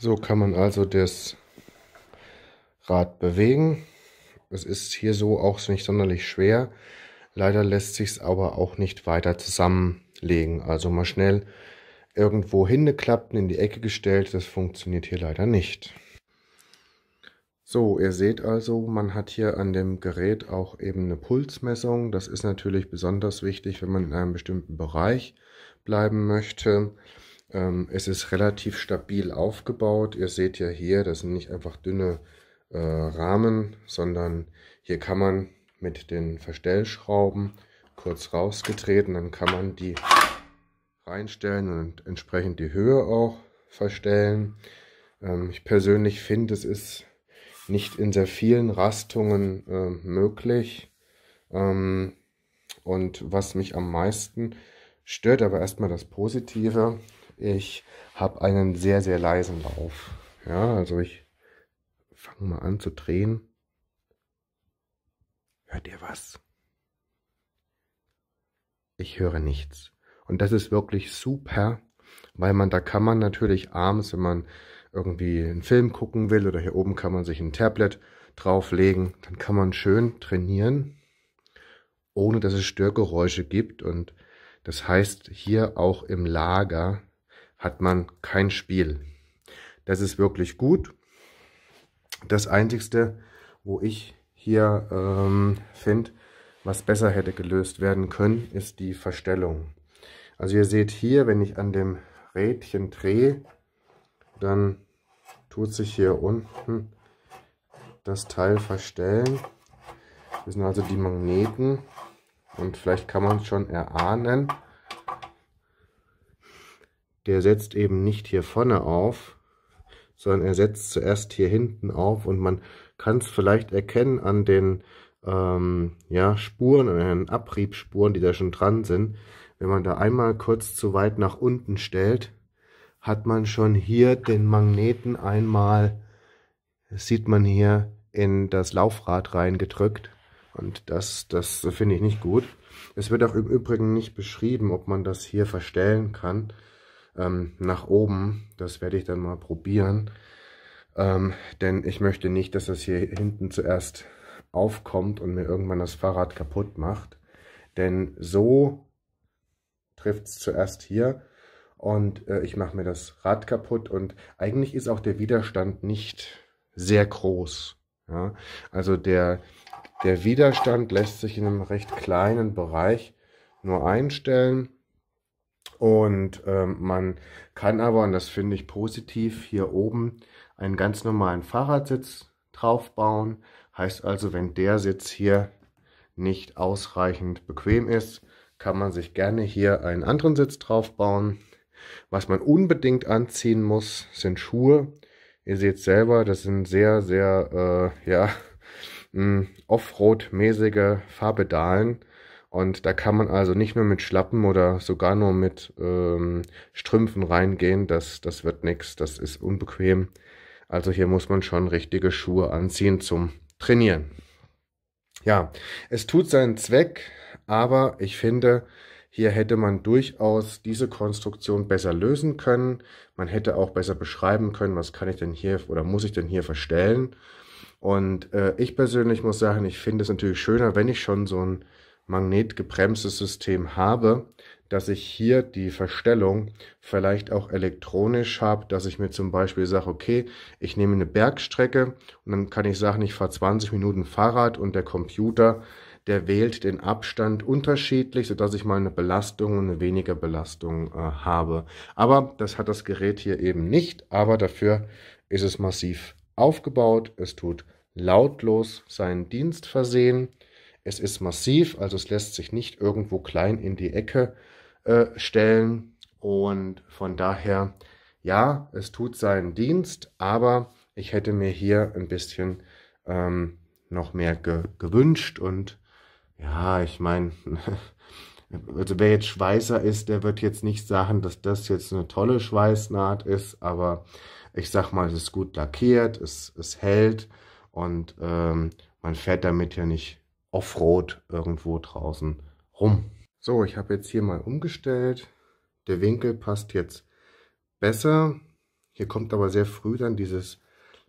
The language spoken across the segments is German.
So kann man also das Rad bewegen. Es ist hier so auch nicht sonderlich schwer. Leider lässt sich es aber auch nicht weiter zusammenlegen. Also mal schnell irgendwo hingeklappt und in die Ecke gestellt. Das funktioniert hier leider nicht. So, ihr seht also, man hat hier an dem Gerät auch eben eine Pulsmessung. Das ist natürlich besonders wichtig, wenn man in einem bestimmten Bereich bleiben möchte. Ähm, es ist relativ stabil aufgebaut. Ihr seht ja hier, das sind nicht einfach dünne äh, Rahmen, sondern hier kann man mit den Verstellschrauben kurz rausgetreten, dann kann man die reinstellen und entsprechend die Höhe auch verstellen. Ähm, ich persönlich finde, es ist nicht in sehr vielen Rastungen äh, möglich. Ähm, und was mich am meisten stört, aber erstmal das Positive, ich habe einen sehr, sehr leisen Lauf. Ja, also ich fange mal an zu drehen. Hört ihr was? Ich höre nichts. Und das ist wirklich super, weil man, da kann man natürlich abends, wenn man irgendwie einen Film gucken will oder hier oben kann man sich ein Tablet drauflegen, dann kann man schön trainieren, ohne dass es Störgeräusche gibt. Und das heißt, hier auch im Lager hat man kein Spiel. Das ist wirklich gut. Das Einzige, wo ich hier ähm, finde, was besser hätte gelöst werden können, ist die Verstellung. Also ihr seht hier, wenn ich an dem Rädchen drehe, dann tut sich hier unten das Teil verstellen. Das sind also die Magneten und vielleicht kann man es schon erahnen, der setzt eben nicht hier vorne auf, sondern er setzt zuerst hier hinten auf und man kann es vielleicht erkennen an den ähm, ja, Spuren, an den Abriebspuren, die da schon dran sind. Wenn man da einmal kurz zu weit nach unten stellt, hat man schon hier den Magneten einmal, sieht man hier in das Laufrad reingedrückt. Und das, das finde ich nicht gut. Es wird auch im Übrigen nicht beschrieben, ob man das hier verstellen kann ähm, nach oben. Das werde ich dann mal probieren. Ähm, denn ich möchte nicht, dass das hier hinten zuerst aufkommt und mir irgendwann das Fahrrad kaputt macht. Denn so trifft es zuerst hier und äh, ich mache mir das Rad kaputt und eigentlich ist auch der Widerstand nicht sehr groß. Ja? Also der, der Widerstand lässt sich in einem recht kleinen Bereich nur einstellen und ähm, man kann aber, und das finde ich positiv, hier oben einen ganz normalen Fahrradsitz draufbauen. Heißt also, wenn der Sitz hier nicht ausreichend bequem ist, kann man sich gerne hier einen anderen Sitz draufbauen. Was man unbedingt anziehen muss, sind Schuhe. Ihr seht selber, das sind sehr, sehr, äh, ja, mm, Offroad-mäßige Fahrbedalen. Und da kann man also nicht nur mit Schlappen oder sogar nur mit ähm, Strümpfen reingehen. Das, das wird nichts, das ist unbequem. Also hier muss man schon richtige Schuhe anziehen zum Trainieren. Ja, es tut seinen Zweck, aber ich finde, hier hätte man durchaus diese Konstruktion besser lösen können. Man hätte auch besser beschreiben können, was kann ich denn hier oder muss ich denn hier verstellen. Und äh, ich persönlich muss sagen, ich finde es natürlich schöner, wenn ich schon so ein magnetgebremstes System habe, dass ich hier die Verstellung vielleicht auch elektronisch habe, dass ich mir zum Beispiel sage, okay, ich nehme eine Bergstrecke und dann kann ich sagen, ich fahre 20 Minuten Fahrrad und der Computer, der wählt den Abstand unterschiedlich, sodass ich mal eine Belastung und eine weniger Belastung äh, habe. Aber das hat das Gerät hier eben nicht, aber dafür ist es massiv aufgebaut, es tut lautlos seinen Dienst versehen. Es ist massiv, also es lässt sich nicht irgendwo klein in die Ecke äh, stellen. Und von daher, ja, es tut seinen Dienst, aber ich hätte mir hier ein bisschen ähm, noch mehr ge gewünscht. Und ja, ich meine, also wer jetzt Schweißer ist, der wird jetzt nicht sagen, dass das jetzt eine tolle Schweißnaht ist, aber ich sag mal, es ist gut lackiert, es, es hält und ähm, man fährt damit ja nicht Offroad irgendwo draußen rum. So, ich habe jetzt hier mal umgestellt. Der Winkel passt jetzt besser. Hier kommt aber sehr früh dann dieses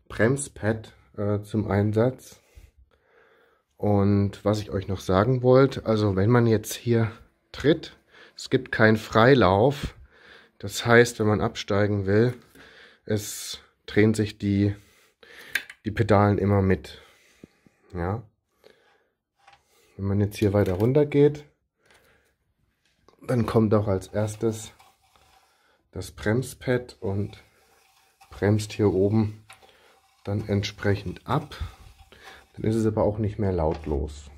Bremspad äh, zum Einsatz. Und was ich euch noch sagen wollte, also wenn man jetzt hier tritt, es gibt keinen Freilauf. Das heißt, wenn man absteigen will, es drehen sich die, die Pedalen immer mit. Ja. Wenn man jetzt hier weiter runter geht, dann kommt auch als erstes das Bremspad und bremst hier oben dann entsprechend ab. Dann ist es aber auch nicht mehr lautlos.